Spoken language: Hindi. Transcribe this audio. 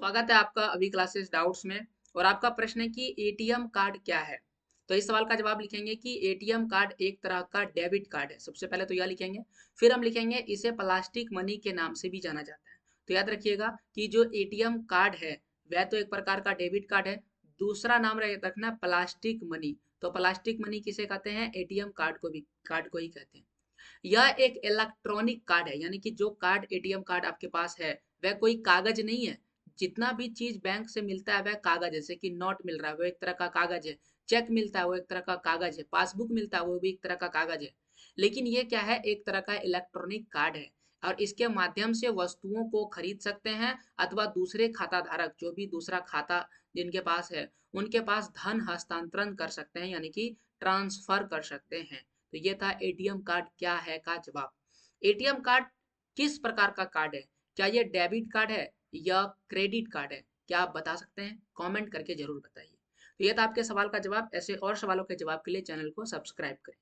स्वागत है आपका अभी क्लासेस डाउट्स में और आपका प्रश्न है कि एटीएम कार्ड क्या है तो इस सवाल का जवाब लिखेंगे कि एटीएम कार्ड एक तरह का डेबिट कार्ड है सबसे पहले तो यह लिखेंगे फिर हम लिखेंगे इसे प्लास्टिक मनी के नाम से भी जाना जाता है तो याद रखिएगा कि जो एटीएम कार्ड है वह तो एक प्रकार का डेबिट कार्ड है दूसरा नाम रखना प्लास्टिक मनी तो प्लास्टिक मनी किसे कहते हैं एटीएम कार्ड को भी कार्ड को ही कहते हैं यह एक इलेक्ट्रॉनिक कार्ड है यानी कि जो कार्ड एटीएम कार्ड आपके पास है वह कोई कागज नहीं है जितना भी चीज बैंक से मिलता है वह कागज जैसे कि नोट मिल रहा है वो एक तरह का कागज है चेक मिलता है वो एक तरह का कागज है पासबुक मिलता है वो भी एक तरह का कागज है लेकिन ये क्या है एक तरह का इलेक्ट्रॉनिक कार्ड है और इसके माध्यम से वस्तुओं को खरीद सकते हैं अथवा दूसरे खाता धारक जो भी दूसरा खाता जिनके पास है उनके पास धन हस्तांतरण कर सकते हैं यानी कि ट्रांसफर कर सकते हैं तो ये था एटीएम कार्ड क्या है का जवाब एटीएम कार्ड किस प्रकार का कार्ड है क्या ये डेबिट कार्ड है या क्रेडिट कार्ड है क्या आप बता सकते हैं कमेंट करके जरूर बताइए तो यह था आपके सवाल का जवाब ऐसे और सवालों के जवाब के लिए चैनल को सब्सक्राइब करें